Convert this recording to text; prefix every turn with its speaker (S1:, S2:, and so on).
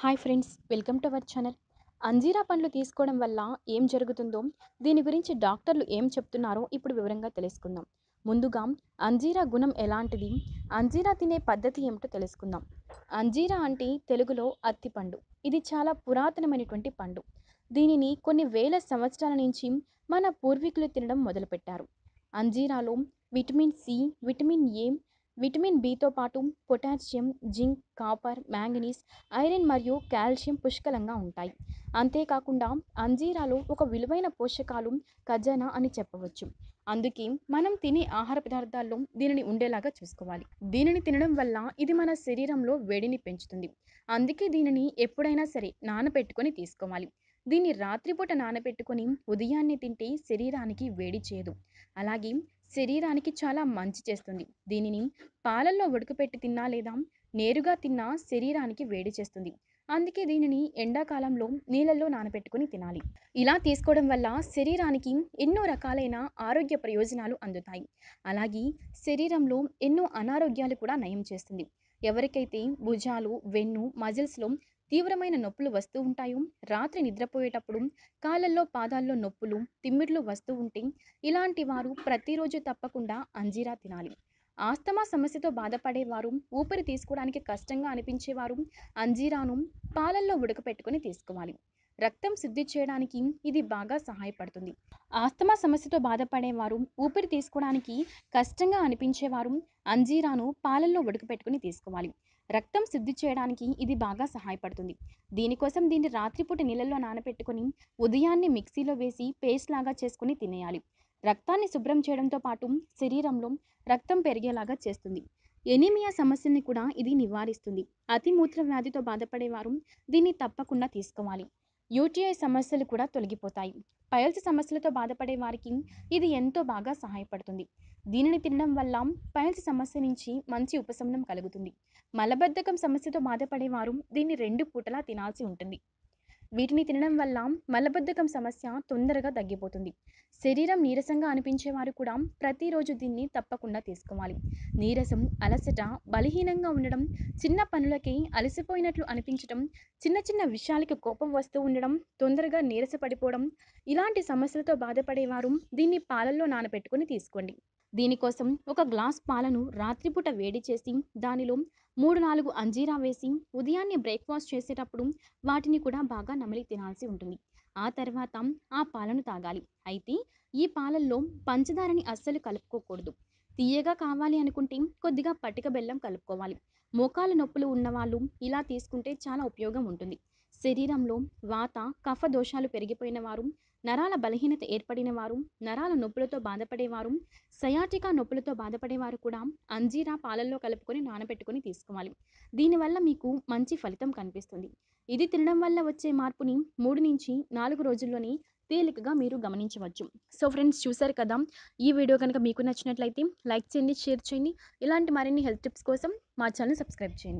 S1: hi friends welcome to our channel అంజీరా పండ్లు తీసుకోవడం వల్ల ఏం జరుగుతుందో దీని గురించి డాక్టర్లు ఏం చెప్తున్నారో ఇప్పుడు వివరంగా తెలుసుకుందాం ముందుగా అంజీరా గుణం ఎలాంటిది అంజీరా తినే పద్ధతి ఏమిటో తెలుసుకుందాం అంజీరా అంటే తెలుగులో అత్తి పండు ఇది చాలా పురాతనమైనటువంటి పండు దీనిని కొన్ని వేల సంవత్సరాల నుంచి మన పూర్వీకులు తినడం మొదలుపెట్టారు అంజీరాలో vitamin C vitamin A vitamin బితో పాటు potassium zinc copper manganese iron మరియు కాల్షియం పుష్కలంగా ఉంటాయి అంతేకాకుండా అంజీరాలో ఒక విలువైన పోషకాలు ఖజానా అని చెప్పవచ్చు అందుకే మనం తినే ఆహార పదార్థాల్లో దీనిని ఉండేలాగా చూసుకోవాలి దీనిని తినడం వల్ల ఇది మన శరీరంలో వేడిని పెంచుతుంది అందుకే దీనిని ఎప్పుడైనా సరే నానబెట్టుకొని తీసుకోవాలి దీన్ని రాత్రిపూట నానబెట్టుకొని ఉదయాన్నే తింటే శరీరానికి వేడి చేయదు అలాగే శరీరానికి చాలా మంచి చేస్తుంది దీనిని పాలల్లో ఉడకపెట్టి తిన్నా లేదా నేరుగా తిన్నా శరీరానికి వేడి చేస్తుంది అందుకే దీనిని ఎండాకాలంలో నీళ్ళల్లో నానబెట్టుకుని తినాలి ఇలా తీసుకోవడం వల్ల శరీరానికి ఎన్నో రకాలైన ఆరోగ్య ప్రయోజనాలు అందుతాయి అలాగే శరీరంలో ఎన్నో అనారోగ్యాలు కూడా నయం చేస్తుంది ఎవరికైతే భుజాలు వెన్ను మజిల్స్లో తీవ్రమైన నొప్పులు వస్తూ ఉంటాయో రాత్రి నిద్రపోయేటప్పుడు కాళ్ళల్లో పాదాల్లో నొప్పులు తిమ్మిడ్లు వస్తూ ఉంటే ఇలాంటి వారు ప్రతిరోజు తప్పకుండా అంజీరా తినాలి ఆస్తమా సమస్యతో బాధపడేవారు ఊపిరి తీసుకోవడానికి కష్టంగా అనిపించేవారు అంజీరాను పాలల్లో ఉడకపెట్టుకుని తీసుకోవాలి రక్తం శుద్ధి చేయడానికి ఇది బాగా సహాయపడుతుంది ఆస్తమా సమస్యతో బాధపడేవారు ఊపిరి తీసుకోవడానికి కష్టంగా అనిపించేవారు అంజీరాను పాలల్లో ఉడకపెట్టుకుని తీసుకోవాలి రక్తం శుద్ధి చేయడానికి ఇది బాగా సహాయపడుతుంది దీనికోసం దీన్ని రాత్రిపూట నీళ్ళల్లో నానబెట్టుకొని ఉదయాన్నే మిక్సీలో వేసి పేస్ట్ లాగా చేసుకుని తినేయాలి రక్తాన్ని శుభ్రం చేయడంతో పాటు శరీరంలో రక్తం పెరిగేలాగా చేస్తుంది ఎనీమియా సమస్యని కూడా ఇది నివారిస్తుంది మూత్ర వ్యాధితో బాధపడేవారు దీన్ని తప్పకుండా తీసుకోవాలి యూటీఐ సమస్యలు కూడా తొలగిపోతాయి పైల్స్ సమస్యలతో బాధపడే వారికి ఇది ఎంతో బాగా సహాయపడుతుంది దీనిని తినడం వల్ల పైల్స్ సమస్య నుంచి మంచి ఉపశమనం కలుగుతుంది మలబద్ధకం సమస్యతో బాధపడేవారు దీన్ని రెండు పూటలా తినాల్సి ఉంటుంది వీటిని తినడం వల్ల మలబద్ధకం సమస్య తొందరగా తగ్గిపోతుంది శరీరం నీరసంగా అనిపించే వారు కూడా ప్రతిరోజు దీన్ని తప్పకుండా తీసుకోవాలి నీరసం అలసట బలహీనంగా ఉండడం చిన్న పనులకి అలసిపోయినట్లు అనిపించడం చిన్న చిన్న విషయాలకి కోపం వస్తూ ఉండడం తొందరగా నీరసపడిపోవడం ఇలాంటి సమస్యలతో బాధపడేవారు దీన్ని పాలల్లో నానబెట్టుకుని తీసుకోండి దీనికోసం ఒక గ్లాస్ పాలను రాత్రిపూట వేడి చేసి దానిలో మూడు నాలుగు అంజీరా వేసి ఉదయాన్నే బ్రేక్ఫాస్ట్ చేసేటప్పుడు వాటిని కూడా బాగా నమిలి తినాల్సి ఉంటుంది ఆ తర్వాత ఆ పాలను తాగాలి అయితే ఈ పాలల్లో పంచదారని అస్సలు కలుపుకోకూడదు తీయగా కావాలి అనుకుంటే కొద్దిగా పటిక బెల్లం కలుపుకోవాలి మోకాల నొప్పులు ఉన్నవాళ్ళు ఇలా తీసుకుంటే చాలా ఉపయోగం ఉంటుంది శరీరంలో వాత కఫ దోషాలు పెరిగిపోయిన వారు నరాల బలహీనత ఏర్పడిన వారు నరాల నొప్పులతో బాధపడేవారు సయాటికా నొప్పులతో బాధపడేవారు కూడా అంజీరా పాలల్లో కలుపుకొని నానబెట్టుకొని తీసుకోవాలి దీనివల్ల మీకు మంచి ఫలితం కనిపిస్తుంది ఇది తినడం వల్ల వచ్చే మార్పుని మూడు నుంచి నాలుగు రోజుల్లోనే తేలికగా మీరు గమనించవచ్చు సో ఫ్రెండ్స్ చూసారు కదా ఈ వీడియో కనుక మీకు నచ్చినట్లయితే లైక్ చేయండి షేర్ చేయండి ఇలాంటి మరిన్ని హెల్త్ టిప్స్ కోసం మా ఛానల్ సబ్స్క్రైబ్ చేయండి